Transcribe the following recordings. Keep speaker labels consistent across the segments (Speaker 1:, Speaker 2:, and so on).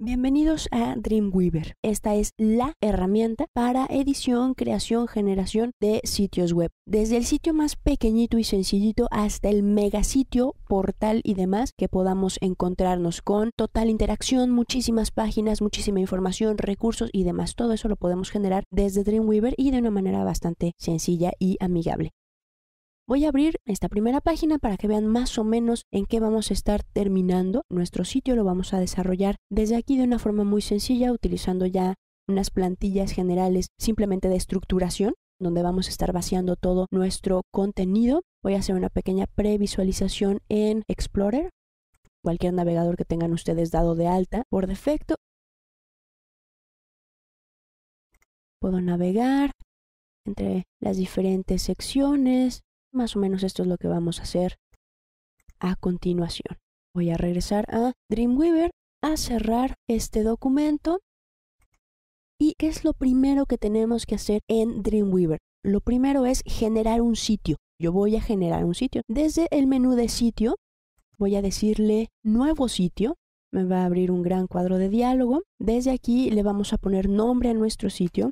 Speaker 1: Bienvenidos a Dreamweaver. Esta es la herramienta para edición, creación, generación de sitios web. Desde el sitio más pequeñito y sencillito hasta el megasitio, portal y demás que podamos encontrarnos con total interacción, muchísimas páginas, muchísima información, recursos y demás. Todo eso lo podemos generar desde Dreamweaver y de una manera bastante sencilla y amigable. Voy a abrir esta primera página para que vean más o menos en qué vamos a estar terminando. Nuestro sitio lo vamos a desarrollar desde aquí de una forma muy sencilla, utilizando ya unas plantillas generales simplemente de estructuración, donde vamos a estar vaciando todo nuestro contenido. Voy a hacer una pequeña previsualización en Explorer, cualquier navegador que tengan ustedes dado de alta por defecto. Puedo navegar entre las diferentes secciones, más o menos esto es lo que vamos a hacer a continuación. Voy a regresar a Dreamweaver a cerrar este documento. ¿Y qué es lo primero que tenemos que hacer en Dreamweaver? Lo primero es generar un sitio. Yo voy a generar un sitio. Desde el menú de sitio voy a decirle nuevo sitio. Me va a abrir un gran cuadro de diálogo. Desde aquí le vamos a poner nombre a nuestro sitio.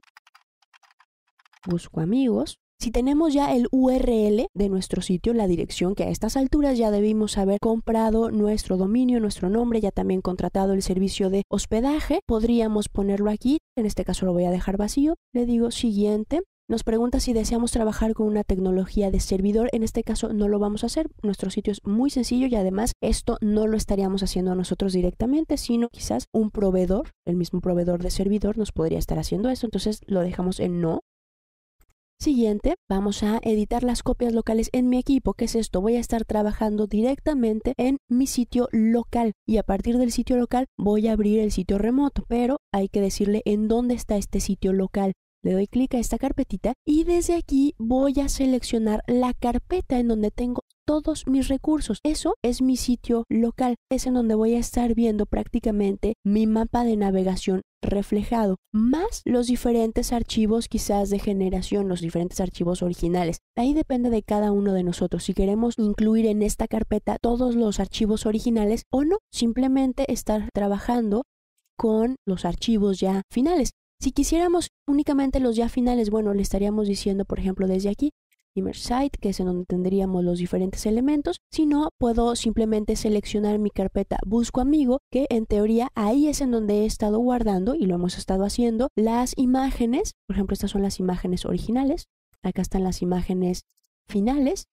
Speaker 1: Busco amigos. Si tenemos ya el URL de nuestro sitio, la dirección que a estas alturas ya debimos haber comprado nuestro dominio, nuestro nombre, ya también contratado el servicio de hospedaje, podríamos ponerlo aquí, en este caso lo voy a dejar vacío, le digo siguiente, nos pregunta si deseamos trabajar con una tecnología de servidor. En este caso no lo vamos a hacer. Nuestro sitio es muy sencillo y además esto no lo estaríamos haciendo nosotros directamente, sino quizás un proveedor, el mismo proveedor de servidor nos podría estar haciendo esto. Entonces lo dejamos en no. Siguiente, vamos a editar las copias locales en mi equipo. que es esto? Voy a estar trabajando directamente en mi sitio local y a partir del sitio local voy a abrir el sitio remoto, pero hay que decirle en dónde está este sitio local. Le doy clic a esta carpetita y desde aquí voy a seleccionar la carpeta en donde tengo todos mis recursos. Eso es mi sitio local, es en donde voy a estar viendo prácticamente mi mapa de navegación reflejado, más los diferentes archivos quizás de generación, los diferentes archivos originales. Ahí depende de cada uno de nosotros si queremos incluir en esta carpeta todos los archivos originales o no, simplemente estar trabajando con los archivos ya finales. Si quisiéramos únicamente los ya finales, bueno, le estaríamos diciendo, por ejemplo, desde aquí, site, que es en donde tendríamos los diferentes elementos, sino puedo simplemente seleccionar mi carpeta Busco Amigo, que en teoría ahí es en donde he estado guardando, y lo hemos estado haciendo, las imágenes, por ejemplo, estas son las imágenes originales, acá están las imágenes finales,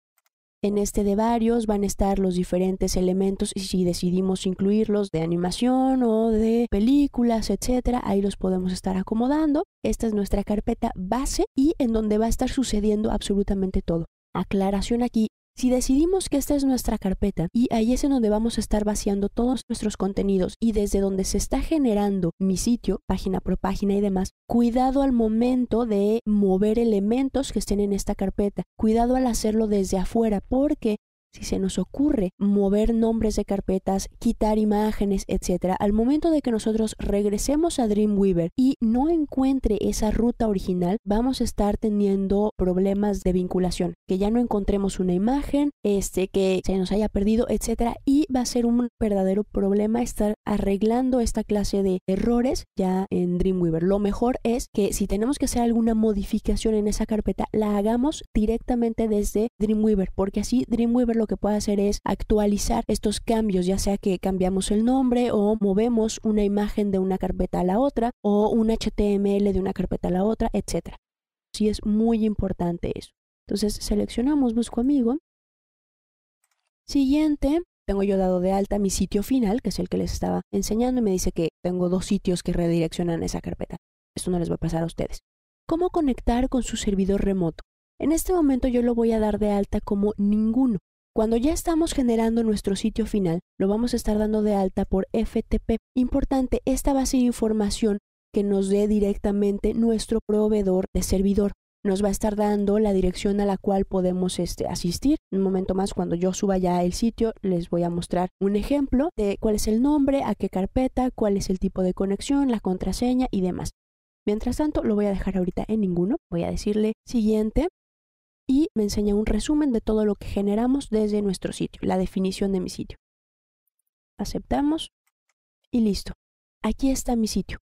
Speaker 1: en este de varios van a estar los diferentes elementos y si decidimos incluirlos de animación o de películas, etcétera, ahí los podemos estar acomodando. Esta es nuestra carpeta base y en donde va a estar sucediendo absolutamente todo. Aclaración aquí, si decidimos que esta es nuestra carpeta y ahí es en donde vamos a estar vaciando todos nuestros contenidos y desde donde se está generando mi sitio, página por página y demás, cuidado al momento de mover elementos que estén en esta carpeta, cuidado al hacerlo desde afuera porque si se nos ocurre mover nombres de carpetas, quitar imágenes, etcétera, al momento de que nosotros regresemos a Dreamweaver y no encuentre esa ruta original, vamos a estar teniendo problemas de vinculación, que ya no encontremos una imagen, este que se nos haya perdido, etcétera, y va a ser un verdadero problema estar arreglando esta clase de errores ya en Dreamweaver. Lo mejor es que si tenemos que hacer alguna modificación en esa carpeta, la hagamos directamente desde Dreamweaver, porque así Dreamweaver lo que puede hacer es actualizar estos cambios, ya sea que cambiamos el nombre o movemos una imagen de una carpeta a la otra o un HTML de una carpeta a la otra, etc. Sí es muy importante eso. Entonces seleccionamos Busco Amigo. Siguiente, tengo yo dado de alta mi sitio final, que es el que les estaba enseñando, y me dice que tengo dos sitios que redireccionan esa carpeta. Esto no les va a pasar a ustedes. ¿Cómo conectar con su servidor remoto? En este momento yo lo voy a dar de alta como ninguno. Cuando ya estamos generando nuestro sitio final, lo vamos a estar dando de alta por FTP. Importante, esta va a ser información que nos dé directamente nuestro proveedor de servidor. Nos va a estar dando la dirección a la cual podemos este, asistir. Un momento más, cuando yo suba ya el sitio, les voy a mostrar un ejemplo de cuál es el nombre, a qué carpeta, cuál es el tipo de conexión, la contraseña y demás. Mientras tanto, lo voy a dejar ahorita en ninguno. Voy a decirle siguiente y me enseña un resumen de todo lo que generamos desde nuestro sitio, la definición de mi sitio. Aceptamos y listo. Aquí está mi sitio.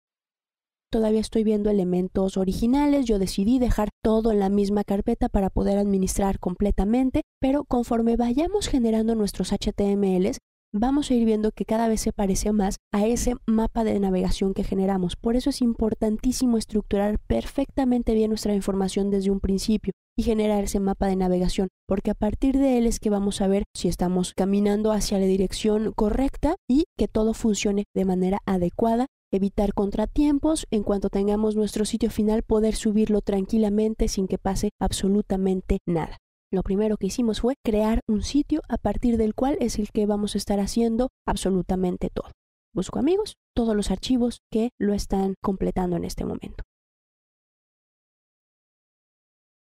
Speaker 1: Todavía estoy viendo elementos originales, yo decidí dejar todo en la misma carpeta para poder administrar completamente, pero conforme vayamos generando nuestros HTMLs, vamos a ir viendo que cada vez se parece más a ese mapa de navegación que generamos. Por eso es importantísimo estructurar perfectamente bien nuestra información desde un principio y generar ese mapa de navegación, porque a partir de él es que vamos a ver si estamos caminando hacia la dirección correcta y que todo funcione de manera adecuada evitar contratiempos, en cuanto tengamos nuestro sitio final poder subirlo tranquilamente sin que pase absolutamente nada. Lo primero que hicimos fue crear un sitio a partir del cual es el que vamos a estar haciendo absolutamente todo. Busco amigos, todos los archivos que lo están completando en este momento.